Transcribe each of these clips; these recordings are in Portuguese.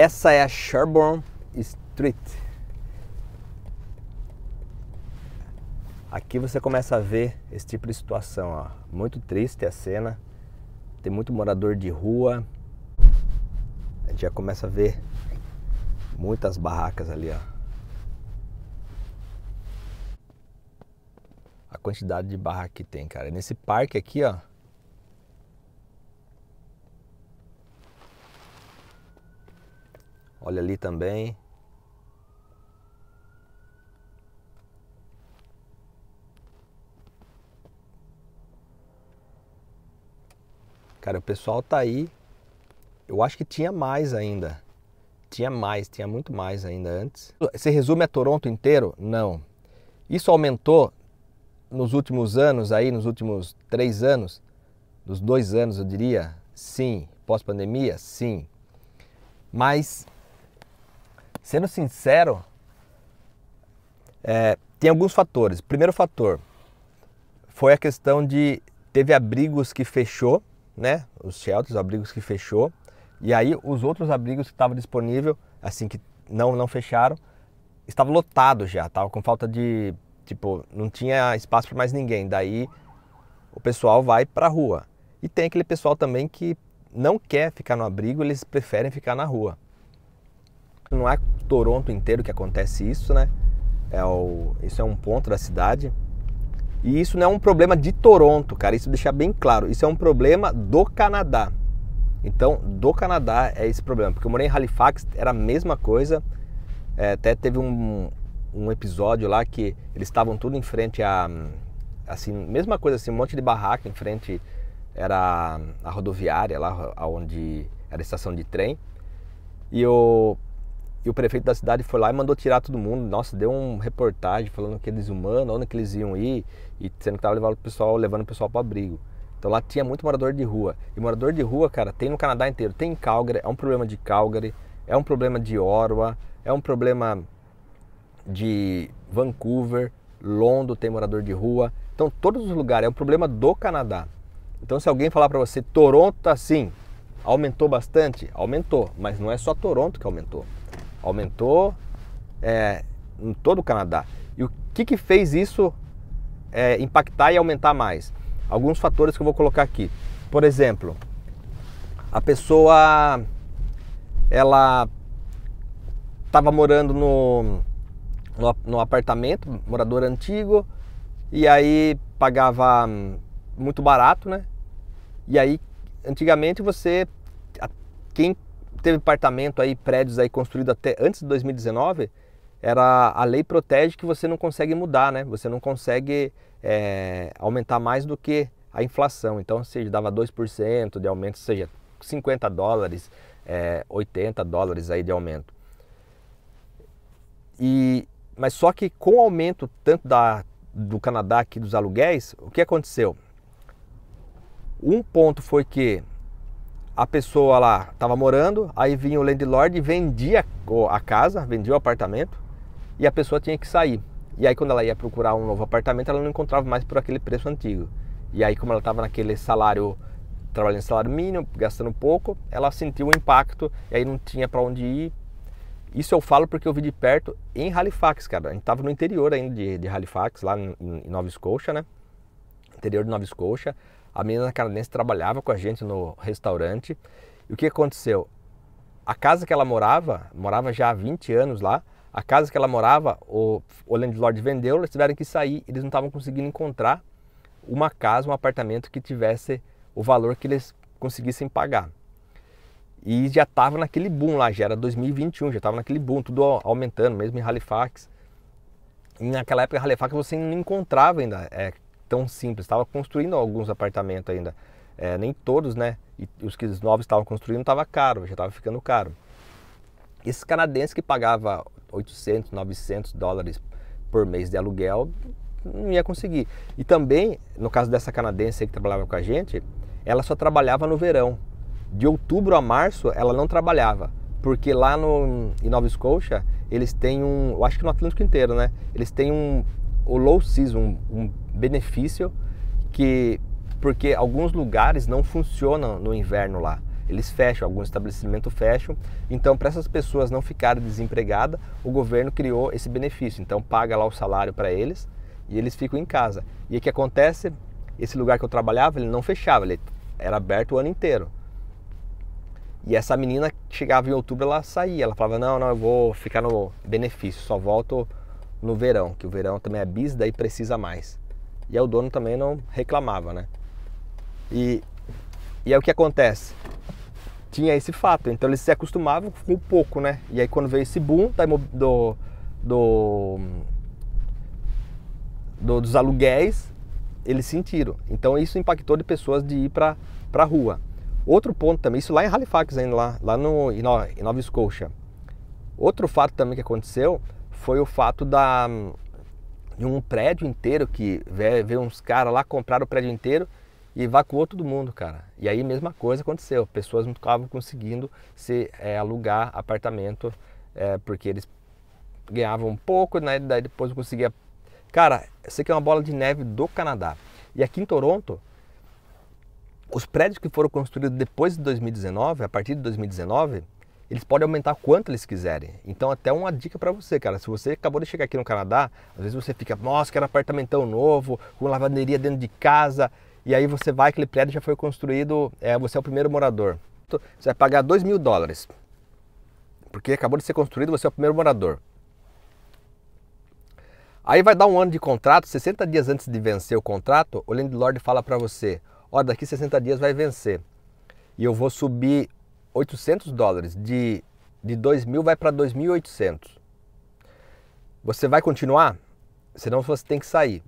Essa é a Sherbourne Street. Aqui você começa a ver esse tipo de situação, ó. Muito triste a cena. Tem muito morador de rua. A gente já começa a ver muitas barracas ali, ó. A quantidade de barraca que tem, cara. Nesse parque aqui, ó, Olha ali também. Cara, o pessoal tá aí. Eu acho que tinha mais ainda. Tinha mais, tinha muito mais ainda antes. Você resume a Toronto inteiro? Não. Isso aumentou nos últimos anos aí, nos últimos três anos, nos dois anos eu diria, sim. Pós-pandemia, sim. Mas Sendo sincero, é, tem alguns fatores. Primeiro fator foi a questão de teve abrigos que fechou, né? Os shelters, os abrigos que fechou, e aí os outros abrigos que estavam disponível, assim que não não fecharam, estava lotado já, tava com falta de tipo não tinha espaço para mais ninguém. Daí o pessoal vai para a rua. E tem aquele pessoal também que não quer ficar no abrigo, eles preferem ficar na rua não é Toronto inteiro que acontece isso, né? É o, isso é um ponto da cidade. E isso não é um problema de Toronto, cara. Isso deixar bem claro. Isso é um problema do Canadá. Então, do Canadá é esse problema. Porque eu morei em Halifax, era a mesma coisa. É, até teve um, um episódio lá que eles estavam tudo em frente a. Assim, mesma coisa, assim, um monte de barraca em frente. Era a rodoviária, lá onde era a estação de trem. E eu e o prefeito da cidade foi lá e mandou tirar todo mundo. Nossa, deu um reportagem falando que eles é humanos, onde que eles iam ir, e sendo que tava levando o pessoal, levando o pessoal para abrigo. Então lá tinha muito morador de rua. E morador de rua, cara, tem no Canadá inteiro. Tem em Calgary, é um problema de Calgary, é um problema de Orwa, é um problema de Vancouver, Londo tem morador de rua. Então todos os lugares é um problema do Canadá. Então se alguém falar para você Toronto tá assim, aumentou bastante, aumentou, mas não é só Toronto que aumentou aumentou é, em todo o Canadá. E o que, que fez isso é, impactar e aumentar mais? Alguns fatores que eu vou colocar aqui. Por exemplo, a pessoa ela estava morando no, no, no, apartamento, morador antigo, e aí pagava hum, muito barato, né? E aí, antigamente você, quem teve apartamento aí, prédios aí construídos até antes de 2019, era a lei protege que você não consegue mudar, né? Você não consegue é, aumentar mais do que a inflação. Então, se dava 2% de aumento, seja 50 dólares, é, 80 dólares aí de aumento. E, mas só que com o aumento tanto da, do Canadá aqui dos aluguéis, o que aconteceu? Um ponto foi que a pessoa lá estava morando, aí vinha o landlord e vendia a casa, vendia o apartamento e a pessoa tinha que sair. E aí quando ela ia procurar um novo apartamento, ela não encontrava mais por aquele preço antigo. E aí como ela estava naquele salário trabalhando em salário mínimo, gastando pouco, ela sentiu o um impacto e aí não tinha para onde ir. Isso eu falo porque eu vi de perto em Halifax, cara. A gente estava no interior ainda de, de Halifax, lá em, em Nova Escócia, né? Interior de Nova Escócia. A menina canadense trabalhava com a gente no restaurante. E o que aconteceu? A casa que ela morava, morava já há 20 anos lá, a casa que ela morava, o, o landlord vendeu, eles tiveram que sair, eles não estavam conseguindo encontrar uma casa, um apartamento que tivesse o valor que eles conseguissem pagar. E já estava naquele boom lá, já era 2021, já estava naquele boom, tudo aumentando, mesmo em Halifax. E naquela época, em Halifax você não encontrava ainda é, tão simples. Estava construindo alguns apartamentos ainda. É, nem todos, né? E os que os novos estavam construindo estava caro, já estava ficando caro. Esses canadenses que pagava 800, 900 dólares por mês de aluguel, não ia conseguir. E também, no caso dessa canadense que trabalhava com a gente, ela só trabalhava no verão. De outubro a março, ela não trabalhava, porque lá no, em Nova Escócia, eles têm um, eu acho que no Atlântico inteiro, né? Eles têm um o low season, um benefício que porque alguns lugares não funcionam no inverno lá. Eles fecham, alguns estabelecimentos fecham. Então, para essas pessoas não ficarem desempregadas, o governo criou esse benefício. Então, paga lá o salário para eles e eles ficam em casa. E o que acontece? Esse lugar que eu trabalhava, ele não fechava, ele era aberto o ano inteiro. E essa menina chegava em outubro, ela saía, ela falava: "Não, não, eu vou ficar no benefício, só volto no verão, que o verão também é bis, daí precisa mais. E o dono também não reclamava, né? E, e é o que acontece. Tinha esse fato, então eles se acostumavam com um pouco, né? E aí quando veio esse boom da, do, do, do, dos aluguéis, eles sentiram. Então isso impactou de pessoas de ir para a rua. Outro ponto também, isso lá em Halifax, ainda lá, lá no, em Nova Escócia. Outro fato também que aconteceu foi o fato da, de um prédio inteiro que veio uns caras lá, comprar o prédio inteiro e evacuou todo mundo, cara. E aí mesma coisa aconteceu, pessoas não estavam conseguindo se é, alugar apartamento é, porque eles ganhavam um pouco, né? daí depois conseguia. Cara, isso aqui é uma bola de neve do Canadá. E aqui em Toronto, os prédios que foram construídos depois de 2019, a partir de 2019, eles podem aumentar quanto eles quiserem. Então, até uma dica para você, cara. Se você acabou de chegar aqui no Canadá, às vezes você fica, nossa, quero apartamentão novo, com lavanderia dentro de casa. E aí você vai, aquele prédio já foi construído, é, você é o primeiro morador. Você vai pagar 2 mil dólares. Porque acabou de ser construído, você é o primeiro morador. Aí vai dar um ano de contrato, 60 dias antes de vencer o contrato, o landlord fala para você, ó, daqui 60 dias vai vencer. E eu vou subir 800 dólares de, de 2 mil vai para 2.800. Você vai continuar? Senão você tem que sair.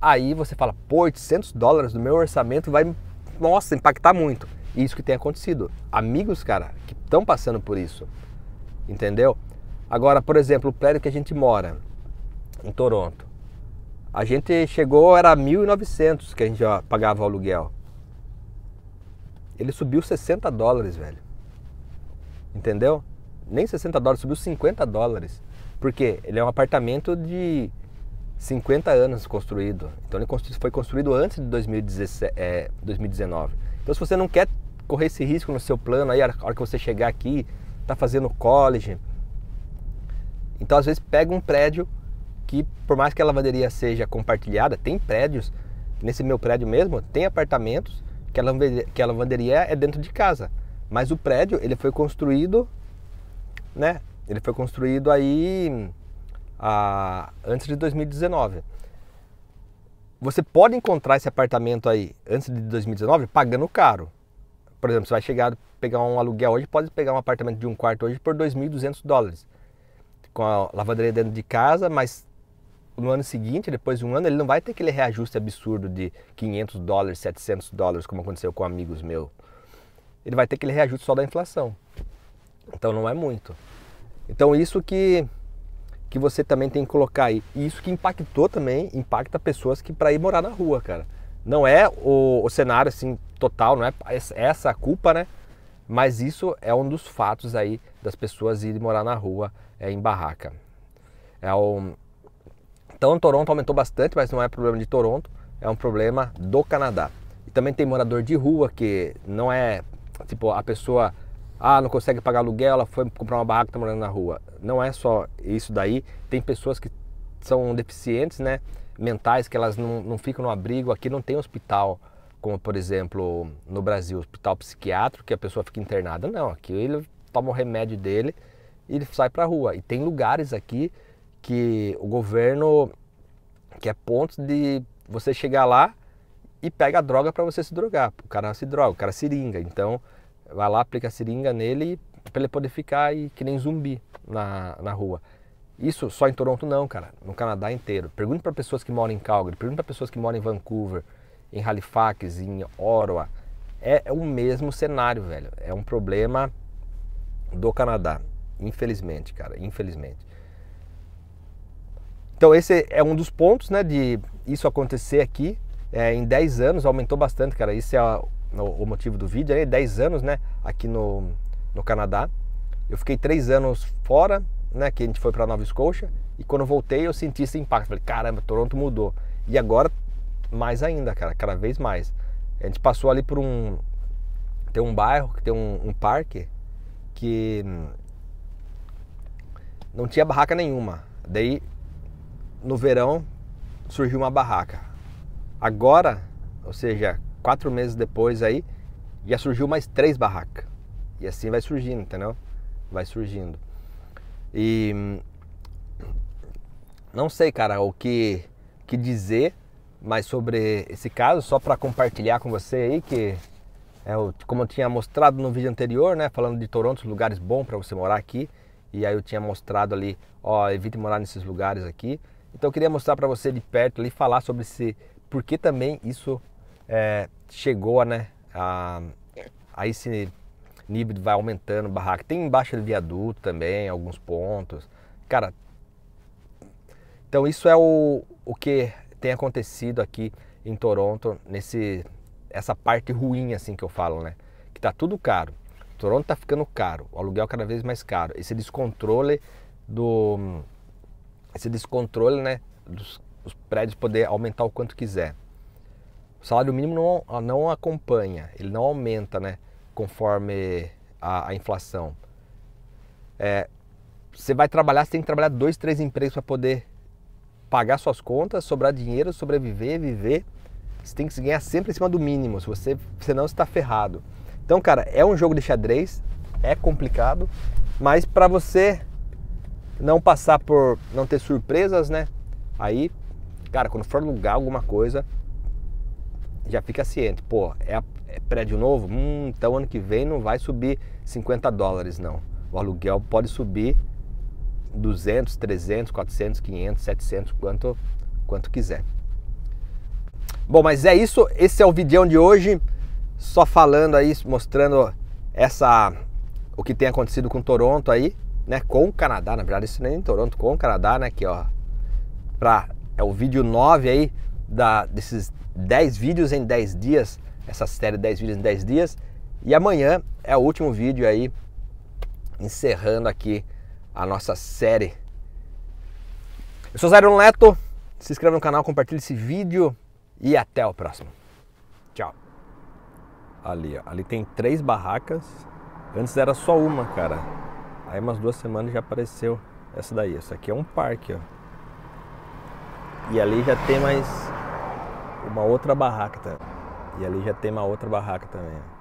Aí você fala, pô, 800 dólares do meu orçamento vai, nossa, impactar muito. E isso que tem acontecido. Amigos, cara, que estão passando por isso. Entendeu? Agora, por exemplo, o prédio que a gente mora, em Toronto. A gente chegou, era 1.900 que a gente já pagava o aluguel. Ele subiu 60 dólares, velho entendeu? Nem 60 dólares, subiu 50 dólares. Porque ele é um apartamento de 50 anos construído. Então ele foi construído antes de 2017, é, 2019. Então se você não quer correr esse risco no seu plano, aí a hora que você chegar aqui, tá fazendo college. Então às vezes pega um prédio que por mais que a lavanderia seja compartilhada, tem prédios, nesse meu prédio mesmo, tem apartamentos que a lavanderia é dentro de casa. Mas o prédio, ele foi construído, né? Ele foi construído aí a, ah, antes de 2019. Você pode encontrar esse apartamento aí antes de 2019 pagando caro. Por exemplo, você vai chegar, pegar um aluguel hoje, pode pegar um apartamento de um quarto hoje por 2.200 dólares. Com a lavanderia dentro de casa, mas no ano seguinte, depois de um ano, ele não vai ter aquele reajuste absurdo de 500 dólares, 700 dólares, como aconteceu com amigos meus ele vai ter aquele reajuste só da inflação. Então não é muito. Então isso que que você também tem que colocar aí. E isso que impactou também, impacta pessoas que para ir morar na rua, cara. Não é o, o cenário assim total, não é essa a culpa, né? Mas isso é um dos fatos aí das pessoas irem morar na rua é, em barraca. É um... Então Toronto aumentou bastante, mas não é problema de Toronto, é um problema do Canadá. E também tem morador de rua que não é tipo, a pessoa ah, não consegue pagar aluguel, ela foi comprar uma barraca e tá morando na rua. Não é só isso daí. Tem pessoas que são deficientes, né? Mentais, que elas não, não ficam no abrigo. Aqui não tem hospital, como por exemplo no Brasil, hospital psiquiátrico, que a pessoa fica internada. Não, aqui ele toma o remédio dele e ele sai pra rua. E tem lugares aqui que o governo que é ponto de você chegar lá e pega a droga para você se drogar. O cara se droga, o cara seringa. Então, vai lá, aplica a seringa nele para ele poder ficar e, que nem zumbi na, na rua. Isso só em Toronto não, cara, no Canadá inteiro. Pergunte para pessoas que moram em Calgary, pergunte para pessoas que moram em Vancouver, em Halifax, em Ottawa. É, é o mesmo cenário, velho. É um problema do Canadá, infelizmente, cara, infelizmente. Então esse é um dos pontos, né, de isso acontecer aqui é, em 10 anos aumentou bastante, cara. Isso é a, o, o, motivo do vídeo. Aí, 10 é anos, né? Aqui no, no Canadá. Eu fiquei 3 anos fora, né? Que a gente foi para Nova Escócia. E quando voltei, eu senti esse impacto. Falei, caramba, Toronto mudou. E agora, mais ainda, cara. Cada vez mais. A gente passou ali por um. Tem um bairro que tem um, um parque que hum, não tinha barraca nenhuma. Daí, no verão, surgiu uma barraca. Agora, ou seja, quatro meses depois aí, já surgiu mais três barracas. E assim vai surgindo, entendeu? Vai surgindo. E não sei, cara, o que, que dizer mais sobre esse caso, só para compartilhar com você aí que é, como eu tinha mostrado no vídeo anterior, né, falando de Toronto, os lugares bons para você morar aqui, e aí eu tinha mostrado ali, ó, evite morar nesses lugares aqui. Então eu queria mostrar para você de perto ali, falar sobre esse porque também isso é, chegou né, a, a esse nível vai aumentando barraca. Tem embaixo do viaduto também, alguns pontos. Cara, então isso é o, o que tem acontecido aqui em Toronto, nesse essa parte ruim assim que eu falo, né? Que tá tudo caro. Toronto tá ficando caro, o aluguel cada vez mais caro. Esse descontrole do esse descontrole, né, dos os prédios poder aumentar o quanto quiser. O salário mínimo não, ah, não acompanha, ele não aumenta, né, conforme a, a inflação. É, você vai trabalhar, você tem que trabalhar dois, três empregos para poder pagar suas contas, sobrar dinheiro, sobreviver, viver. Você tem que ganhar sempre em cima do mínimo, se você, senão você está ferrado. Então, cara, é um jogo de xadrez, é complicado, mas para você não passar por não ter surpresas, né? Aí Cara, quando for alugar alguma coisa, já fica ciente. Pô, é, é prédio novo? Hum, então ano que vem não vai subir 50 dólares, não. O aluguel pode subir 200, 300, 400, 500, 700, quanto, quanto quiser. Bom, mas é isso. Esse é o vídeo de hoje. Só falando aí, mostrando essa o que tem acontecido com Toronto aí, né? Com o Canadá, na verdade, isso nem em Toronto, com o Canadá, né? Que ó, pra é o vídeo 9 aí da, desses 10 vídeos em 10 dias, essa série 10 vídeos em 10 dias. E amanhã é o último vídeo aí, encerrando aqui a nossa série. Eu sou Zairo Leto, se inscreva no canal, compartilhe esse vídeo e até o próximo. Tchau. Ali, ó, ali tem três barracas. Antes era só uma, cara. Aí umas duas semanas já apareceu essa daí. Essa aqui é um parque, ó. E ali já tem mais uma outra barraca. E ali já tem uma outra barraca também.